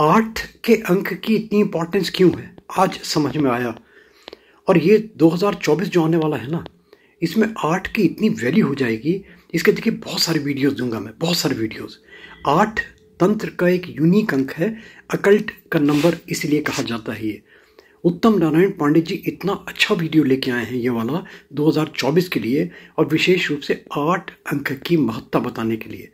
आठ के अंक की इतनी इंपॉर्टेंस क्यों है आज समझ में आया और ये 2024 जो आने वाला है ना इसमें आठ की इतनी वैल्यू हो जाएगी इसके देखिए बहुत सारे वीडियोस दूंगा मैं बहुत सारे वीडियोस आठ तंत्र का एक यूनिक अंक है अकल्ट का नंबर इसलिए कहा जाता है ये उत्तम नारायण पांडे जी इतना अच्छा वीडियो लेके आए हैं ये वाला 2024 के लिए और विशेष रूप से आठ अंक की महत्ता बताने के लिए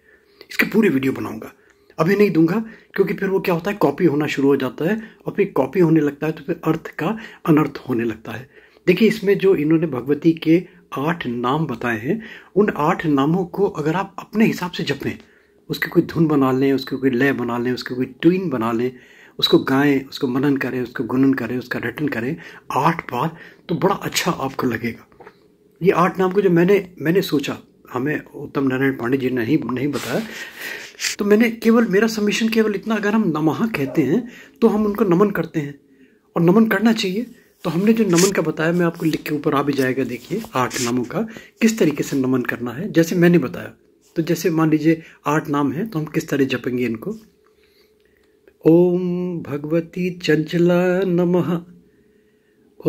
इसके पूरे वीडियो बनाऊंगा अभी नहीं दूंगा क्योंकि फिर वो क्या होता है कॉपी होना शुरू हो जाता है और फिर कॉपी होने लगता है तो फिर अर्थ का अनर्थ होने लगता है देखिए इसमें जो इन्होंने भगवती के आठ नाम बताए हैं उन आठ नामों को अगर आप अपने हिसाब से जपें उसकी कोई धुन बना लें उसकी कोई लय बना लें उसकी कोई ट्वीन बना लें उसको गाएं उसको मनन करें उसको गुनन करें उसका रटन करें आठ बार तो बड़ा अच्छा आपको लगेगा ये आठ नाम को जो मैंने मैंने सोचा हमें उत्तम नारायण पांडे जी ने नहीं, नहीं बताया तो मैंने केवल मेरा सम्मिशन केवल इतना अगर हम नमः कहते हैं तो हम उनको नमन करते हैं और नमन करना चाहिए तो हमने जो नमन का बताया मैं आपको लिख के ऊपर आ भी जाएगा देखिए आठ नामों का किस तरीके से नमन करना है जैसे मैंने बताया तो जैसे मान लीजिए आठ नाम हैं तो हम किस तरह जपेंगे इनको ओम भगवती चंचला नमः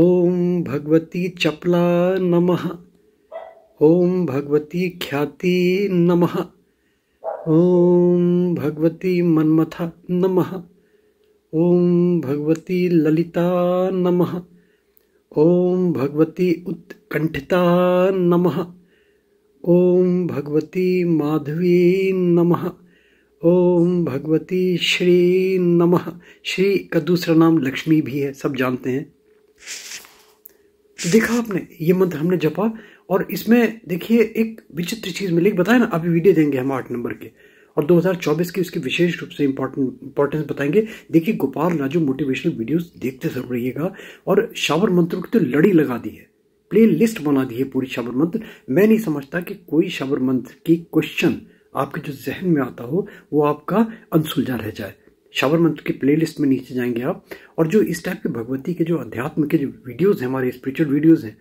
ओम भगवती चपला नमः ओम भगवती ख्याति नमः ओम भगवती मनमथा नमः ओम भगवती ललिता नमः ओम भगवती उत्कंठिता नमः ओम भगवती माधवी नमः ओम भगवती श्री नमः श्री का दूसरा नाम लक्ष्मी भी है सब जानते हैं देखा आपने ये मंत्र हमने जपा और इसमें देखिए एक विचित्र चीज़ मिली बताए ना अभी वीडियो देंगे हम आठ नंबर के और 2024 की उसकी विशेष रूप से इम्पोर्टेंट इंपॉर्टेंस बताएंगे देखिए गोपाल राजू मोटिवेशनल वीडियोस देखते जरूर रहिएगा और शावर मंत्र की तो लड़ी लगा दी है प्ले लिस्ट बना दी है पूरी शावर मंत्र मैं नहीं समझता कि कोई शावर मंत्र की क्वेश्चन आपके जो जहन में आता हो वो आपका अनसुलझा रह जाए शावर मंत्र के प्ले में नीचे जाएंगे आप और जो इस टाइप के भगवती के जो अध्यात्म के जो वीडियोज हैं हमारे स्पिरिचुअल वीडियोज हैं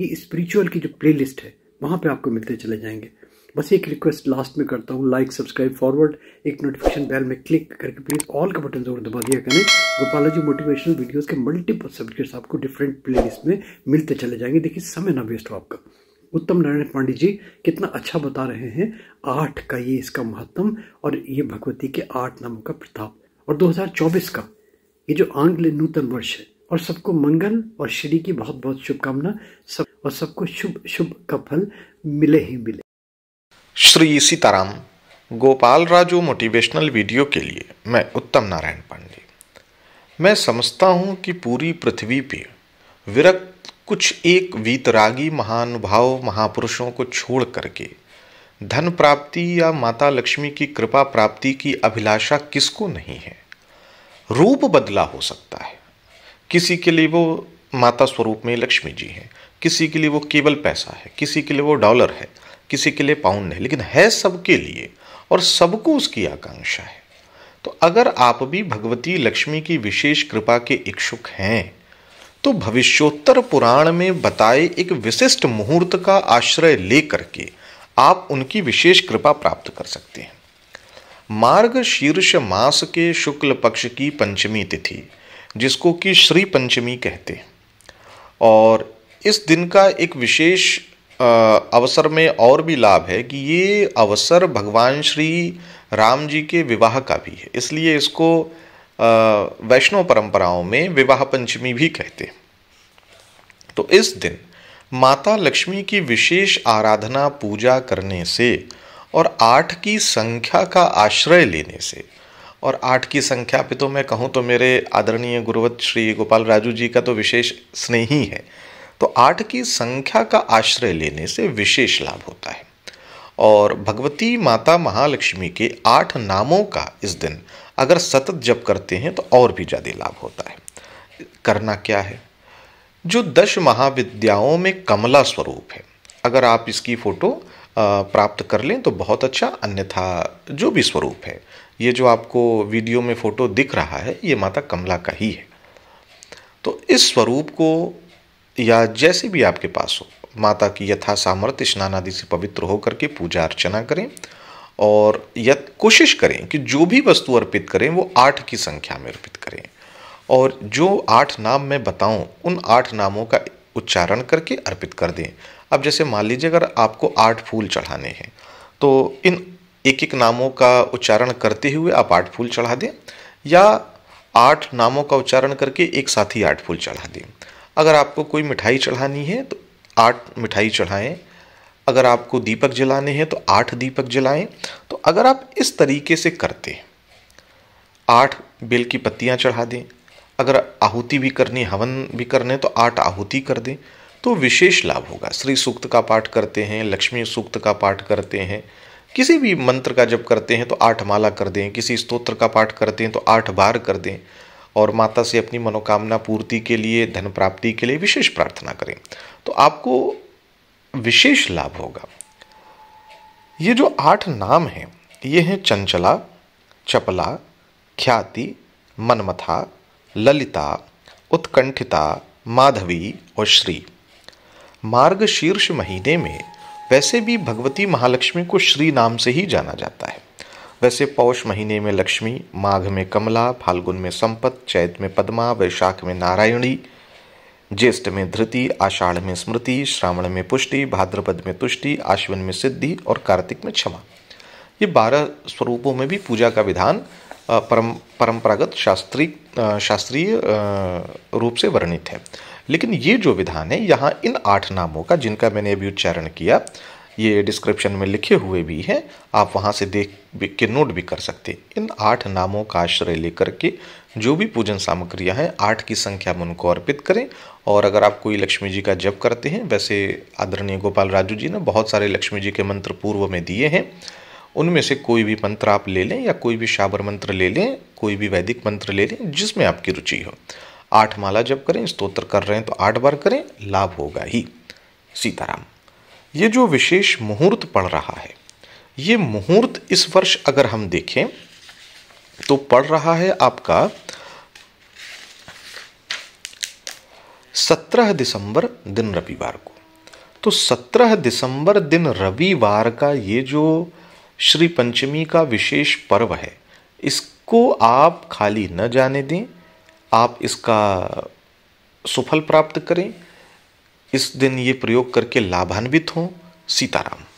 ये स्पिरिचुअल की जो प्लेलिस्ट है वहाँ पे आपको मिलते चले जाएंगे बस एक रिक्वेस्ट लास्ट में करता हूँ लाइक सब्सक्राइब फॉरवर्ड एक नोटिफिकेशन बेल में क्लिक करके प्लीज़ ऑल का बटन जरूर दबा दिया करें जी मोटिवेशनल वीडियोस के मल्टीपल सब्जेक्ट्स आपको डिफरेंट प्लेलिस्ट में मिलते चले जाएंगे देखिए समय ना वेस्ट हो आपका उत्तम नारायण पांडे जी कितना अच्छा बता रहे हैं आठ का ये इसका महत्व और ये भगवती के आठ नाम का प्रताप और दो का ये जो आंग्ल नूतन वर्ष है और सबको मंगल और श्री की बहुत बहुत शुभकामना सब और सबको शुभ शुभ का फल मिले ही मिले श्री सीताराम गोपाल राजू मोटिवेशनल वीडियो के लिए मैं उत्तम नारायण पांडे मैं समझता हूँ कि पूरी पृथ्वी पे विरक्त कुछ एक वीतरागी महानुभाव महापुरुषों को छोड़ करके धन प्राप्ति या माता लक्ष्मी की कृपा प्राप्ति की अभिलाषा किसको नहीं है रूप बदला हो सकता है किसी के लिए वो माता स्वरूप में लक्ष्मी जी हैं किसी के लिए वो केवल पैसा है किसी के लिए वो डॉलर है किसी के लिए पाउंड है लेकिन है सबके लिए और सबको उसकी आकांक्षा है तो अगर आप भी भगवती लक्ष्मी की विशेष कृपा के इच्छुक हैं तो भविष्योत्तर पुराण में बताए एक विशिष्ट मुहूर्त का आश्रय लेकर के आप उनकी विशेष कृपा प्राप्त कर सकते हैं मार्ग शीर्ष मास के शुक्ल पक्ष की पंचमी तिथि जिसको कि श्री पंचमी कहते हैं और इस दिन का एक विशेष अवसर में और भी लाभ है कि ये अवसर भगवान श्री राम जी के विवाह का भी है इसलिए इसको वैष्णव परंपराओं में विवाह पंचमी भी कहते हैं तो इस दिन माता लक्ष्मी की विशेष आराधना पूजा करने से और आठ की संख्या का आश्रय लेने से और आठ की संख्या पे तो मैं कहूँ तो मेरे आदरणीय गुरुवत श्री गोपाल राजू जी का तो विशेष स्नेही है तो आठ की संख्या का आश्रय लेने से विशेष लाभ होता है और भगवती माता महालक्ष्मी के आठ नामों का इस दिन अगर सतत जप करते हैं तो और भी ज़्यादा लाभ होता है करना क्या है जो दश महाविद्याओं में कमला स्वरूप है अगर आप इसकी फ़ोटो प्राप्त कर लें तो बहुत अच्छा अन्यथा जो भी स्वरूप है ये जो आपको वीडियो में फ़ोटो दिख रहा है ये माता कमला का ही है तो इस स्वरूप को या जैसे भी आपके पास हो माता की यथा सामर्थ्य स्नान आदि से पवित्र होकर के पूजा अर्चना करें और यद कोशिश करें कि जो भी वस्तु अर्पित करें वो आठ की संख्या में अर्पित करें और जो आठ नाम मैं बताऊं उन आठ नामों का उच्चारण करके अर्पित कर दें अब जैसे मान लीजिए अगर आपको आठ फूल चढ़ाने हैं तो इन एक एक नामों का उच्चारण करते हुए आप आठ फूल चढ़ा दें या आठ नामों का उच्चारण करके एक साथ ही आठ फूल चढ़ा दें अगर आपको कोई मिठाई चढ़ानी है तो आठ मिठाई चढ़ाएं अगर आपको दीपक जलाने हैं तो आठ दीपक जलाएं तो अगर आप इस तरीके से करते आठ बेल की पत्तियां चढ़ा दें अगर आहुति भी करनी हवन भी करने तो आठ आहुति कर दें तो विशेष लाभ होगा श्री सूक्त का पाठ करते हैं लक्ष्मी सूक्त का पाठ करते हैं किसी भी मंत्र का जब करते हैं तो आठ माला कर दें किसी स्तोत्र का पाठ करते हैं तो आठ बार कर दें और माता से अपनी मनोकामना पूर्ति के लिए धन प्राप्ति के लिए विशेष प्रार्थना करें तो आपको विशेष लाभ होगा ये जो आठ नाम हैं ये हैं चंचला चपला ख्याति मनमथा ललिता उत्कंठिता माधवी और श्री मार्ग शीर्ष महीने में वैसे भी भगवती महालक्ष्मी को श्री नाम से ही जाना जाता है वैसे पौष महीने में लक्ष्मी माघ में कमला फाल्गुन में संपत चैत में पद्मा वैशाख में नारायणी ज्येष्ठ में धृति आषाढ़ में स्मृति श्रावण में पुष्टि भाद्रपद में तुष्टि आश्विन में सिद्धि और कार्तिक में क्षमा ये बारह स्वरूपों में भी पूजा का विधान परम परंपरागत शास्त्रीय शास्त्रीय रूप से वर्णित है लेकिन ये जो विधान है यहाँ इन आठ नामों का जिनका मैंने अभी उच्चारण किया ये डिस्क्रिप्शन में लिखे हुए भी हैं आप वहाँ से देख के नोट भी कर सकते इन आठ नामों का आश्रय लेकर के जो भी पूजन सामग्रियाँ हैं आठ की संख्या में उनको अर्पित करें और अगर आप कोई लक्ष्मी जी का जप करते हैं वैसे आदरणीय गोपाल राजू जी ने बहुत सारे लक्ष्मी जी के मंत्र पूर्व में दिए हैं उनमें से कोई भी मंत्र आप ले लें या कोई भी शाबर मंत्र ले लें कोई भी वैदिक मंत्र ले लें जिसमें आपकी रुचि हो आठ माला जब करें स्तोत्र कर रहे हैं तो आठ बार करें लाभ होगा ही सीताराम ये जो विशेष मुहूर्त पड़ रहा है ये मुहूर्त इस वर्ष अगर हम देखें तो पड़ रहा है आपका 17 दिसंबर दिन रविवार को तो 17 दिसंबर दिन रविवार का ये जो श्री पंचमी का विशेष पर्व है इसको आप खाली न जाने दें आप इसका सुफल प्राप्त करें इस दिन ये प्रयोग करके लाभान्वित हों सीताराम